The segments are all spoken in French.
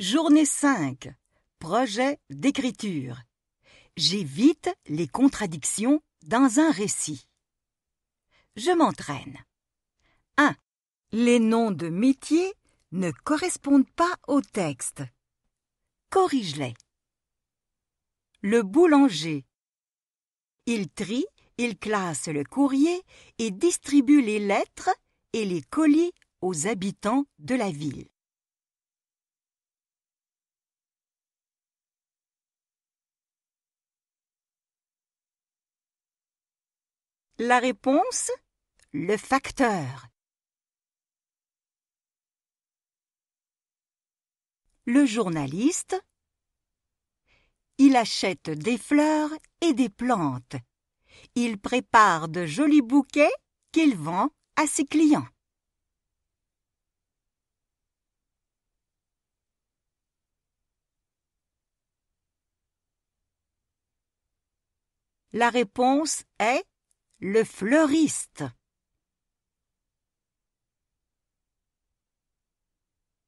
Journée 5. Projet d'écriture. J'évite les contradictions dans un récit. Je m'entraîne. 1. Les noms de métiers ne correspondent pas au texte. Corrige-les. Le boulanger. Il trie, il classe le courrier et distribue les lettres et les colis aux habitants de la ville. La réponse Le facteur. Le journaliste Il achète des fleurs et des plantes. Il prépare de jolis bouquets qu'il vend à ses clients. La réponse est le fleuriste.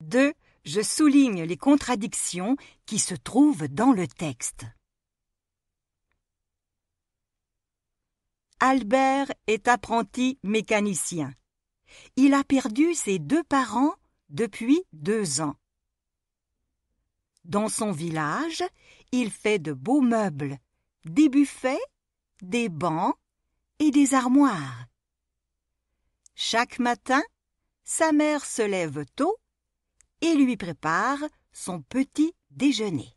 Deux, Je souligne les contradictions qui se trouvent dans le texte. Albert est apprenti mécanicien. Il a perdu ses deux parents depuis deux ans. Dans son village, il fait de beaux meubles, des buffets, des bancs, et des armoires. Chaque matin, sa mère se lève tôt et lui prépare son petit déjeuner.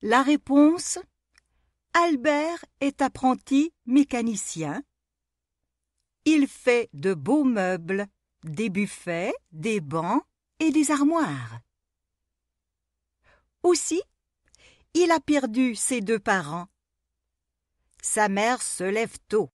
La réponse Albert est apprenti mécanicien. Il fait de beaux meubles, des buffets, des bancs et des armoires. Aussi, il a perdu ses deux parents. Sa mère se lève tôt.